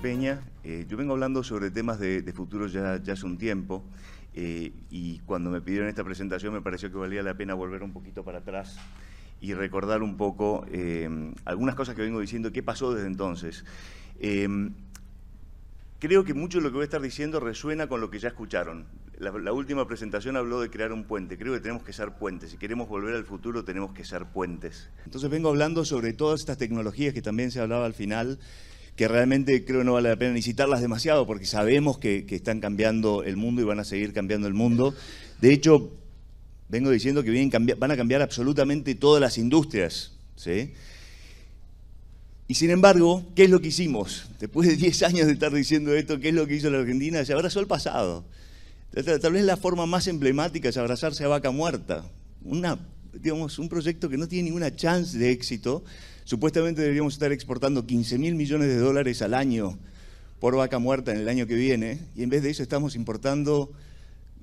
Peña. Eh, yo vengo hablando sobre temas de, futuro ya, hace un tiempo eh, y cuando me pidieron esta presentación me pareció que valía la pena volver un poquito para atrás y recordar un poco eh, algunas cosas que vengo diciendo, qué pasó desde entonces. creo que mucho de lo que voy a estar diciendo resuena con lo que ya escucharon. La, la, última presentación habló de crear un puente. Creo que tenemos que ser puentes. Si queremos volver al futuro, tenemos que ser puentes. Entonces vengo hablando sobre todas estas tecnologías que también se hablaba al final, que realmente creo que no vale la pena ni demasiado porque sabemos que, están cambiando el mundo y van a seguir cambiando el mundo. De hecho, vengo diciendo que vienen, van a cambiar absolutamente todas las industrias. Y sin embargo, ¿qué es lo que hicimos? Después de 10 años de estar diciendo esto, ¿qué es lo que hizo la Argentina? Se abrazó el pasado. Tal vez la forma más emblemática es abrazarse a vaca muerta. Una, digamos, un proyecto que no tiene ninguna chance de éxito, Supuestamente deberíamos estar exportando 15 mil millones de dólares al año por vaca muerta en el año que viene, y en vez de eso estamos importando,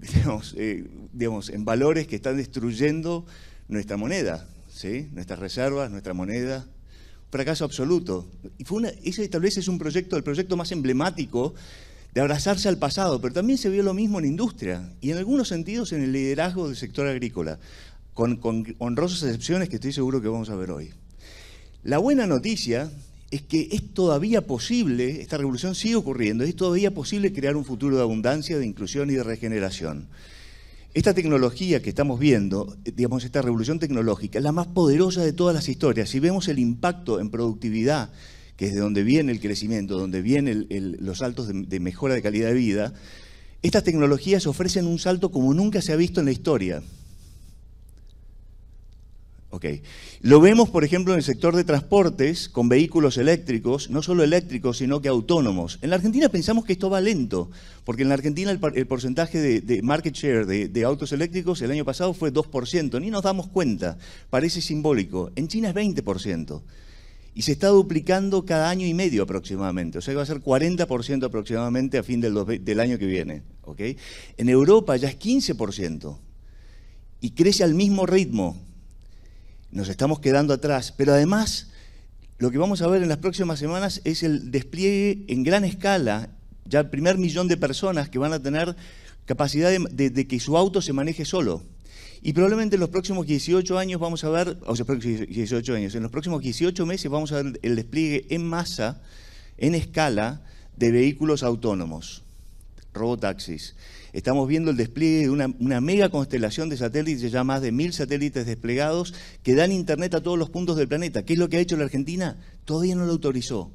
eh, digamos, en valores que están destruyendo nuestra moneda, ¿sí? nuestras reservas, nuestra moneda. Fracaso absoluto. Y fue una, ese establece es un proyecto, el proyecto más emblemático de abrazarse al pasado, pero también se vio lo mismo en industria y en algunos sentidos en el liderazgo del sector agrícola, con honrosas excepciones que estoy seguro que vamos a ver hoy. La buena noticia es que es todavía posible, esta revolución sigue ocurriendo, es todavía posible crear un futuro de abundancia, de inclusión y de regeneración. Esta tecnología que estamos viendo, digamos, esta revolución tecnológica, es la más poderosa de todas las historias. Si vemos el impacto en productividad, que es de donde viene el crecimiento, donde vienen los saltos de, de mejora de calidad de vida, estas tecnologías ofrecen un salto como nunca se ha visto en la historia. Okay. Lo vemos, por ejemplo, en el sector de transportes, con vehículos eléctricos, no solo eléctricos, sino que autónomos. En la Argentina pensamos que esto va lento, porque en la Argentina el, porcentaje de, market share de, autos eléctricos el año pasado fue 2%, ni nos damos cuenta, parece simbólico. En China es 20%, y se está duplicando cada año y medio aproximadamente, o sea que va a ser 40% aproximadamente a fin del, año que viene. En Europa ya es 15%, y crece al mismo ritmo nos estamos quedando atrás, pero además lo que vamos a ver en las próximas semanas es el despliegue en gran escala, ya el primer millón de personas que van a tener capacidad de, que su auto se maneje solo. Y probablemente en los próximos 18 años vamos a ver, o sea, 18 años, en los próximos 18 meses vamos a ver el despliegue en masa, en escala, de vehículos autónomos robotaxis. Estamos viendo el despliegue de una, mega constelación de satélites, ya más de mil satélites desplegados, que dan internet a todos los puntos del planeta. ¿Qué es lo que ha hecho la Argentina? Todavía no lo autorizó.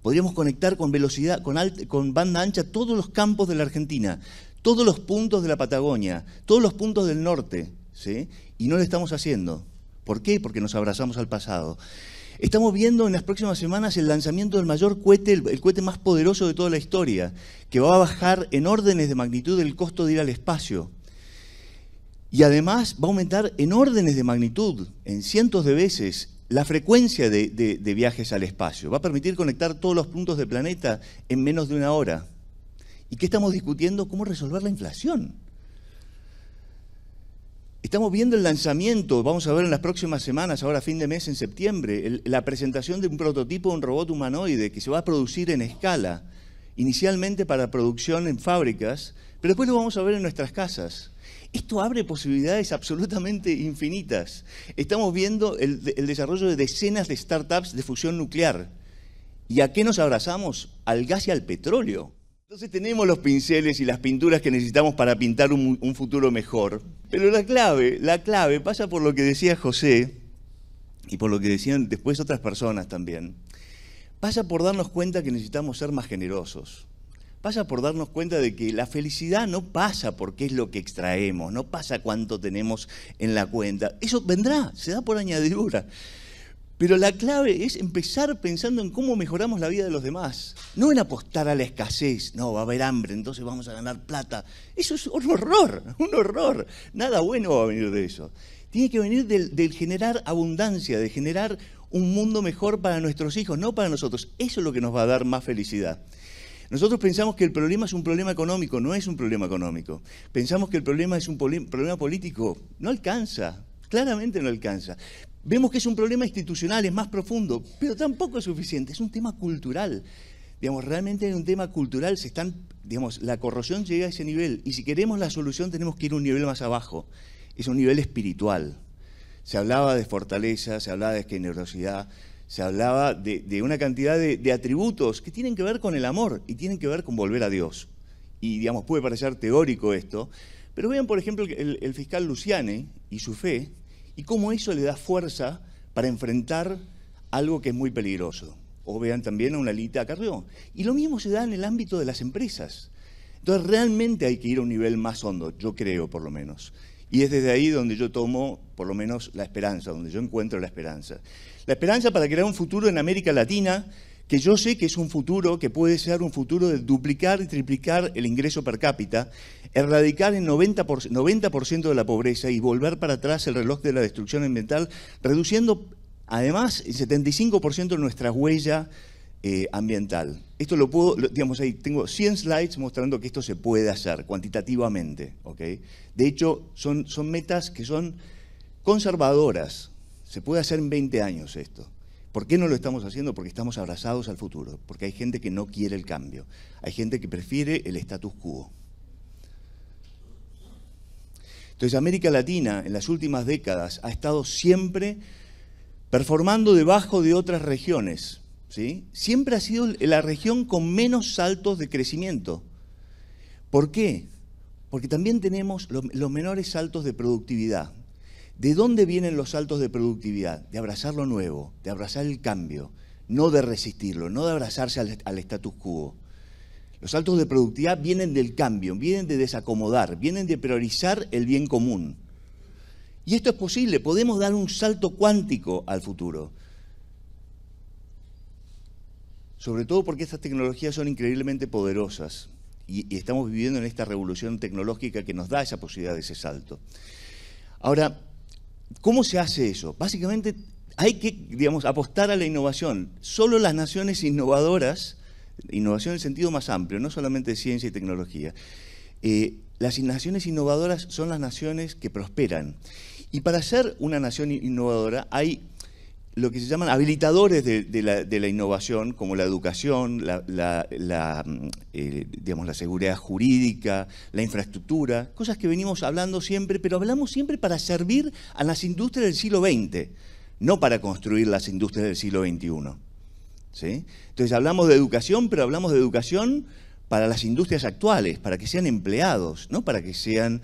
Podríamos conectar con velocidad, con, con banda ancha, todos los campos de la Argentina, todos los puntos de la Patagonia, todos los puntos del norte, ¿sí? Y no lo estamos haciendo. ¿Por qué? Porque nos abrazamos al pasado. Estamos viendo en las próximas semanas el lanzamiento del mayor cohete, el, cohete más poderoso de toda la historia, que va a bajar en órdenes de magnitud el costo de ir al espacio. Y además va a aumentar en órdenes de magnitud, en cientos de veces, la frecuencia de, de viajes al espacio. Va a permitir conectar todos los puntos del planeta en menos de una hora. ¿Y qué estamos discutiendo? ¿Cómo resolver la inflación? Estamos viendo el lanzamiento, vamos a ver en las próximas semanas, ahora fin de mes, en septiembre, la presentación de un prototipo de un robot humanoide que se va a producir en escala, inicialmente para producción en fábricas, pero después lo vamos a ver en nuestras casas. Esto abre posibilidades absolutamente infinitas. Estamos viendo el desarrollo de decenas de startups de fusión nuclear. ¿Y a qué nos abrazamos? Al gas y al petróleo. Entonces tenemos los pinceles y las pinturas que necesitamos para pintar un, futuro mejor. Pero la clave, la clave pasa por lo que decía José y por lo que decían después otras personas también. Pasa por darnos cuenta que necesitamos ser más generosos. Pasa por darnos cuenta de que la felicidad no pasa porque es lo que extraemos, no pasa cuánto tenemos en la cuenta. Eso vendrá, se da por añadidura. Pero la clave es empezar pensando en cómo mejoramos la vida de los demás. No en apostar a la escasez, no, va a haber hambre, entonces vamos a ganar plata. Eso es un horror, un horror. Nada bueno va a venir de eso. Tiene que venir del, generar abundancia, de generar un mundo mejor para nuestros hijos, no para nosotros. Eso es lo que nos va a dar más felicidad. Nosotros pensamos que el problema es un problema económico, no es un problema económico. Pensamos que el problema es un problema político, no alcanza, claramente no alcanza. Vemos que es un problema institucional, es más profundo, pero tampoco es suficiente, es un tema cultural. Digamos, realmente es un tema cultural, se están, digamos, la corrosión llega a ese nivel y si queremos la solución tenemos que ir un nivel más abajo, es un nivel espiritual. Se hablaba de fortaleza, se hablaba de generosidad, se hablaba de, una cantidad de, atributos que tienen que ver con el amor y tienen que ver con volver a Dios. Y, digamos, puede parecer teórico esto, pero vean, por ejemplo, el, fiscal Luciane y su fe, y cómo eso le da fuerza para enfrentar algo que es muy peligroso. O vean también a una Lita Carrió. Y lo mismo se da en el ámbito de las empresas. Entonces realmente hay que ir a un nivel más hondo, yo creo por lo menos. Y es desde ahí donde yo tomo, por lo menos, la esperanza, donde yo encuentro la esperanza. La esperanza para crear un futuro en América Latina que yo sé que es un futuro, que puede ser un futuro de duplicar y triplicar el ingreso per cápita, erradicar el 90%, de la pobreza y volver para atrás el reloj de la destrucción ambiental, reduciendo además el 75% de nuestra huella eh, ambiental. Esto lo puedo, digamos, ahí tengo 100 slides mostrando que esto se puede hacer cuantitativamente. ¿ok? De hecho, son, son metas que son conservadoras. Se puede hacer en 20 años esto. ¿Por qué no lo estamos haciendo? Porque estamos abrazados al futuro, porque hay gente que no quiere el cambio, hay gente que prefiere el status quo. Entonces América Latina en las últimas décadas ha estado siempre performando debajo de otras regiones. Siempre ha sido la región con menos saltos de crecimiento. ¿Por qué? Porque también tenemos los menores saltos de productividad. ¿De dónde vienen los saltos de productividad? De abrazar lo nuevo, de abrazar el cambio, no de resistirlo, no de abrazarse al, status quo. Los saltos de productividad vienen del cambio, vienen de desacomodar, vienen de priorizar el bien común. Y esto es posible, podemos dar un salto cuántico al futuro. Sobre todo porque estas tecnologías son increíblemente poderosas y, y estamos viviendo en esta revolución tecnológica que nos da esa posibilidad de ese salto. Ahora, ¿Cómo se hace eso? Básicamente hay que, digamos, apostar a la innovación. Solo las naciones innovadoras, innovación en el sentido más amplio, no solamente ciencia y tecnología, eh, las naciones innovadoras son las naciones que prosperan. Y para ser una nación innovadora hay lo que se llaman habilitadores de, la, innovación, como la educación, la, mm, eh, digamos, la seguridad jurídica, la infraestructura, cosas que venimos hablando siempre, pero hablamos siempre para servir a las industrias del siglo XX, no para construir las industrias del siglo XXI. Entonces hablamos de educación, pero hablamos de educación para las industrias actuales, para que sean empleados, no para que sean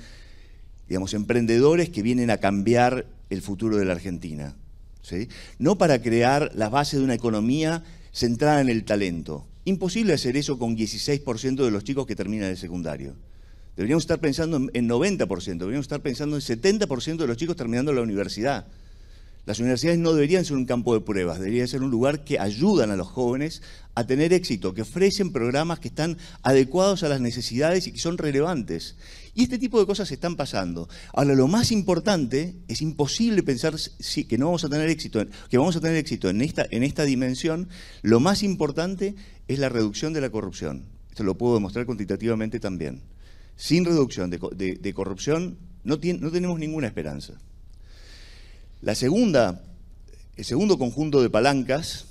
digamos, emprendedores que vienen a cambiar el futuro de la Argentina no para crear las bases de una economía centrada en el talento. Imposible hacer eso con 16% de los chicos que terminan el secundario. Deberíamos estar pensando en 90%, deberíamos estar pensando en 70% de los chicos terminando la universidad. Las universidades no deberían ser un campo de pruebas, deberían ser un lugar que ayudan a los jóvenes a tener éxito, que ofrecen programas que están adecuados a las necesidades y que son relevantes. Y este tipo de cosas están pasando. Ahora, lo más importante, es imposible pensar que no vamos a tener éxito, que vamos a tener éxito en esta, en esta dimensión, lo más importante es la reducción de la corrupción. Esto lo puedo demostrar cuantitativamente también. Sin reducción de, corrupción no tenemos ninguna esperanza segunda, el segundo conjunto de palancas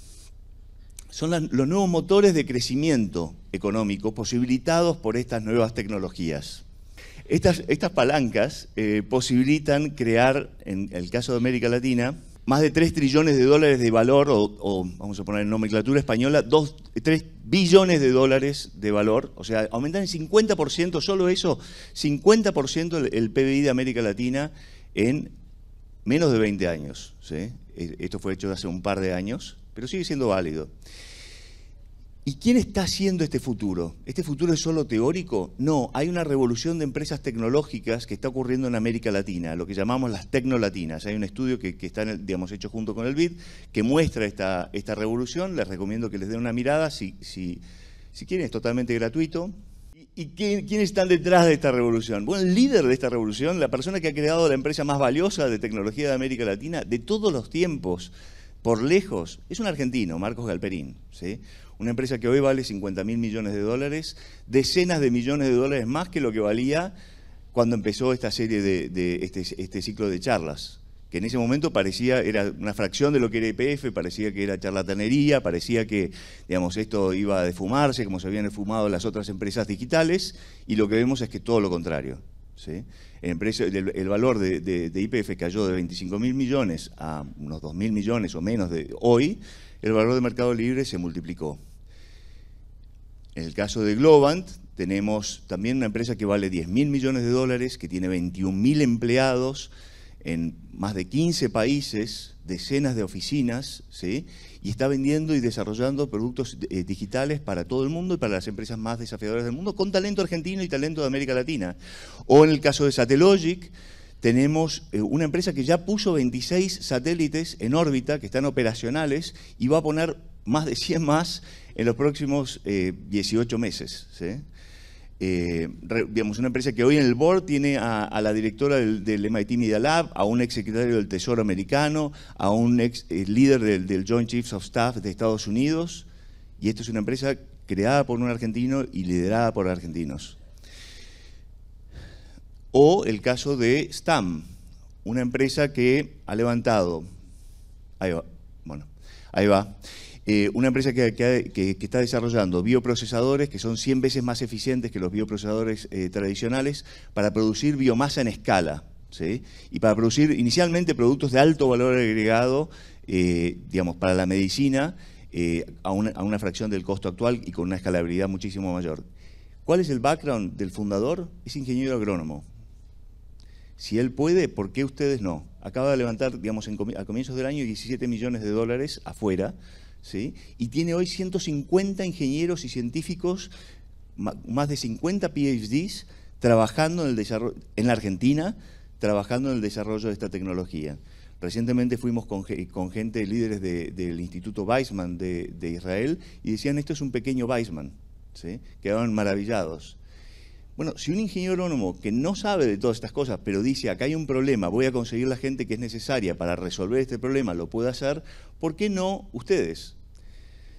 son los nuevos motores de crecimiento económico posibilitados por estas nuevas tecnologías. Estas, estas palancas eh, posibilitan crear, en el caso de América Latina, más de 3 trillones de dólares de valor, o, vamos a poner en nomenclatura española, 3 billones de dólares de valor, o sea, aumentan en 50%, solo eso, 50% el PBI de América Latina en menos de 20 años. E, esto fue hecho hace un par de años, pero sigue siendo válido. ¿Y quién está haciendo este futuro? ¿Este futuro es solo teórico? No, hay una revolución de empresas tecnológicas que está ocurriendo en América Latina, lo que llamamos las tecnolatinas. Hay un estudio que, está digamos, hecho junto con el BID que muestra esta, esta revolución. Les recomiendo que les den una mirada. si quieren, es totalmente gratuito. ¿Y quiénes están detrás de esta revolución? Bueno, el líder de esta revolución, la persona que ha creado la empresa más valiosa de tecnología de América Latina de todos los tiempos, por lejos, es un argentino, Marcos Galperín. ¿sí? Una empresa que hoy vale 50 mil millones de dólares, decenas de millones de dólares más que lo que valía cuando empezó esta serie de, este, este ciclo de charlas que en ese momento parecía, era una fracción de lo que era IPF, parecía que era charlatanería, parecía que digamos, esto iba a defumarse, como se habían defumado las otras empresas digitales, y lo que vemos es que todo lo contrario. El, valor de, IPF cayó de 25 mil millones a unos 2.000 millones o menos de hoy, el valor de mercado libre se multiplicó. En el caso de Globant, tenemos también una empresa que vale 10.000 millones de dólares, que tiene 21.000 empleados, en más de 15 países, decenas de oficinas, ¿sí? y está vendiendo y desarrollando productos eh, digitales para todo el mundo y para las empresas más desafiadoras del mundo, con talento argentino y talento de América Latina. O en el caso de Satellogic, tenemos eh, una empresa que ya puso 26 satélites en órbita, que están operacionales, y va a poner más de 100 más en los próximos 18 eh, meses. Eh, digamos, una empresa que hoy en el board tiene a, la directora del, MIT Media Lab, a un ex secretario del Tesoro americano, a un ex eh, líder del, del, Joint Chiefs of Staff de Estados Unidos, y esto es una empresa creada por un argentino y liderada por argentinos. O el caso de STAM, una empresa que ha levantado, ahí va, bueno, ahí va, eh, una empresa que, está desarrollando bioprocesadores que son 100 veces más eficientes que los bioprocesadores eh, tradicionales para producir biomasa en escala. Y para producir inicialmente productos de alto valor agregado, eh, digamos, para la medicina, a una, a fracción del costo actual y con una escalabilidad muchísimo mayor. ¿Cuál es el background del fundador? Es ingeniero agrónomo. Si él puede, ¿por qué ustedes no? Acaba de levantar, digamos, a comienzos del año 17 millones de dólares afuera y tiene hoy 150 ingenieros y científicos, más de 50 PhDs, trabajando en, el desarrollo, en la Argentina, trabajando en el desarrollo de esta tecnología. Recientemente fuimos con, gente, líderes del Instituto Weizmann de, Israel, y decían, esto es un pequeño Weizmann. ¿sí? Quedaron maravillados. Bueno, si un ingeniero agrónomo que no sabe de todas estas cosas, pero dice, acá hay un problema, voy a conseguir la gente que es necesaria para resolver este problema, lo puede hacer, ¿por qué no ustedes?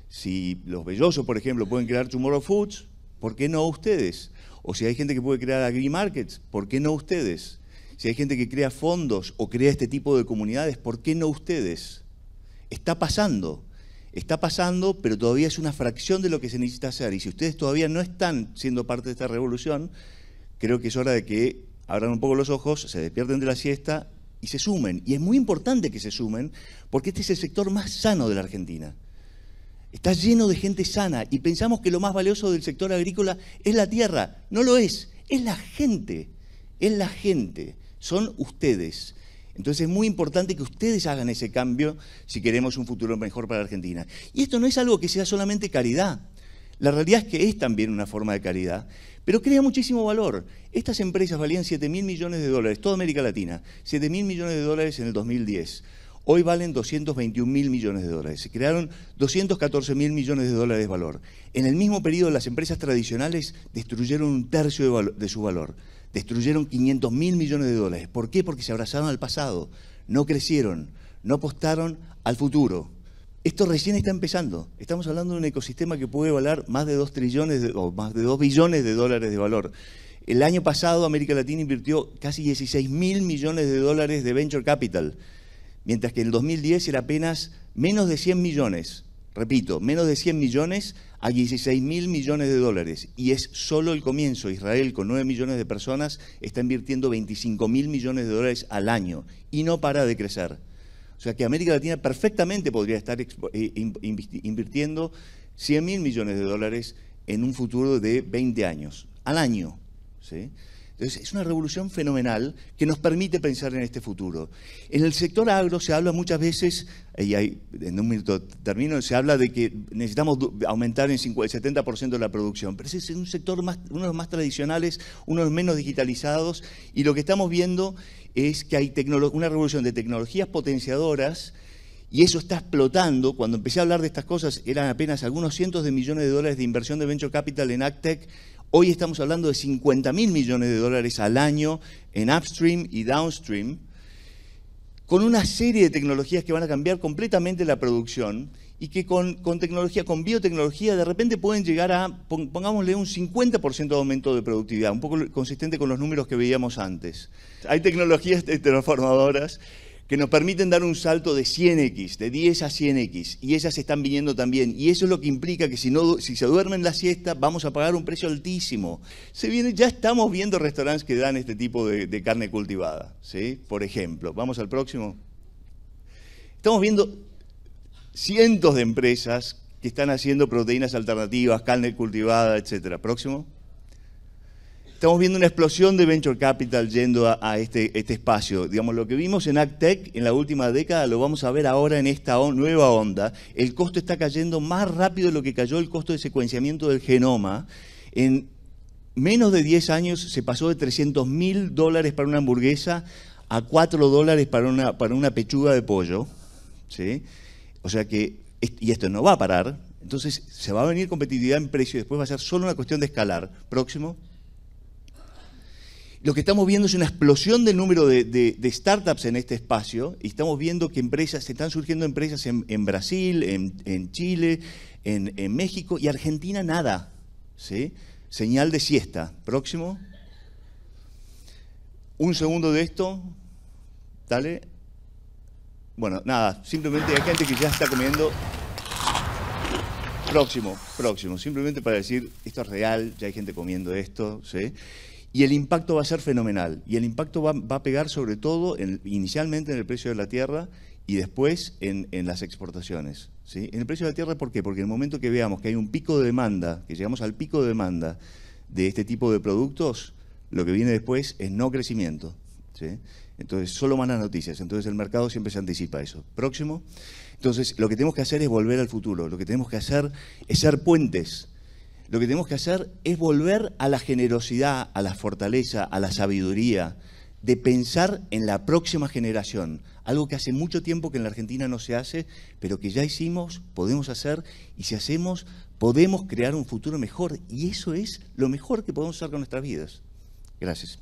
Si los bellosos, por ejemplo, pueden crear Tomorrow Foods, ¿por qué no ustedes? O si hay gente que puede crear agri-markets, ¿por qué no ustedes? Si hay gente que crea fondos o crea este tipo de comunidades, ¿por qué no ustedes? Está pasando está pasando, pero todavía es una fracción de lo que se necesita hacer. Y si ustedes todavía no están siendo parte de esta revolución, creo que es hora de que abran un poco los ojos, se despierten de la siesta y se sumen. Y es muy importante que se sumen, porque este es el sector más sano de la Argentina. Está lleno de gente sana y pensamos que lo más valioso del sector agrícola es la tierra. No lo es, es la gente, es la gente, son ustedes. Entonces es muy importante que ustedes hagan ese cambio si queremos un futuro mejor para Argentina. Y esto no es algo que sea solamente caridad. La realidad es que es también una forma de caridad, pero crea muchísimo valor. Estas empresas valían 7 mil millones de dólares, toda América Latina, 7 mil millones de dólares en el 2010. Hoy valen 221 mil millones de dólares. Se crearon 214 mil millones de dólares de valor. En el mismo periodo, las empresas tradicionales destruyeron un tercio de su valor. Destruyeron 500 mil millones de dólares. ¿Por qué? Porque se abrazaron al pasado, no crecieron, no apostaron al futuro. Esto recién está empezando. Estamos hablando de un ecosistema que puede valer más de 2 trillones o más de dos billones de dólares de valor. El año pasado América Latina invirtió casi 16 mil millones de dólares de venture capital, mientras que en el 2010 era apenas menos de 100 millones repito, menos de 100 millones a 16 mil millones de dólares. Y es solo el comienzo. Israel, con 9 millones de personas, está invirtiendo 25 mil millones de dólares al año y no para de crecer. O sea que América Latina perfectamente podría estar eh, invirtiendo 100 mil millones de dólares en un futuro de 20 años, al año. ¿sí? Entonces, es una revolución fenomenal que nos permite pensar en este futuro. En el sector agro se habla muchas veces, y hay, en un minuto termino, se habla de que necesitamos aumentar en el 70% de la producción, pero ese es un sector uno de los más tradicionales, uno de los menos digitalizados, y lo que estamos viendo es que hay una revolución de tecnologías potenciadoras y eso está explotando. Cuando empecé a hablar de estas cosas, eran apenas algunos cientos de millones de dólares de inversión de Venture Capital en AgTech, Hoy estamos hablando de 50 mil millones de dólares al año en upstream y downstream, con una serie de tecnologías que van a cambiar completamente la producción y que con, tecnología, con biotecnología, de repente pueden llegar a, pongámosle, un 50% de aumento de productividad, un poco consistente con los números que veíamos antes. Hay tecnologías transformadoras que nos permiten dar un salto de 100x, de 10 a 100x, y esas están viniendo también. Y eso es lo que implica que si, no, si se duermen la siesta, vamos a pagar un precio altísimo. Se viene, ya estamos viendo restaurantes que dan este tipo de, carne cultivada, ¿sí? por ejemplo. Vamos al próximo. Estamos viendo cientos de empresas que están haciendo proteínas alternativas, carne cultivada, etc. Próximo estamos viendo una explosión de venture capital yendo a, este, este, espacio. Digamos, lo que vimos en AgTech en la última década lo vamos a ver ahora en esta nueva onda. El costo está cayendo más rápido de lo que cayó el costo de secuenciamiento del genoma. En menos de 10 años se pasó de 300 mil dólares para una hamburguesa a 4 dólares para una, para una pechuga de pollo. ¿sí? O sea que, y esto no va a parar. Entonces, se va a venir competitividad en precio, después va a ser solo una cuestión de escalar. Próximo. Lo que estamos viendo es una explosión del número de, startups en este espacio y estamos viendo que empresas, están surgiendo empresas en, Brasil, en, Chile, en, México y Argentina nada. ¿sí? Señal de siesta. Próximo. Un segundo de esto. Dale. Bueno, nada, simplemente hay gente que ya está comiendo. Próximo, próximo. Simplemente para decir, esto es real, ya hay gente comiendo esto. ¿sí? Y el impacto va a ser fenomenal. Y el impacto va, a pegar sobre todo en, inicialmente en el precio de la tierra y después en, las exportaciones. En el precio de la tierra, ¿por qué? Porque en el momento que veamos que hay un pico de demanda, que llegamos al pico de demanda de este tipo de productos, lo que viene después es no crecimiento. Entonces, solo malas noticias. Entonces, el mercado siempre se anticipa a eso. Próximo. Entonces, lo que tenemos que hacer es volver al futuro. Lo que tenemos que hacer es ser puentes lo que tenemos que hacer es volver a la generosidad, a la fortaleza, a la sabiduría, de pensar en la próxima generación, algo que hace mucho tiempo que en la Argentina no se hace, pero que ya hicimos, podemos hacer, y si hacemos, podemos crear un futuro mejor, y eso es lo mejor que podemos hacer con nuestras vidas. Gracias.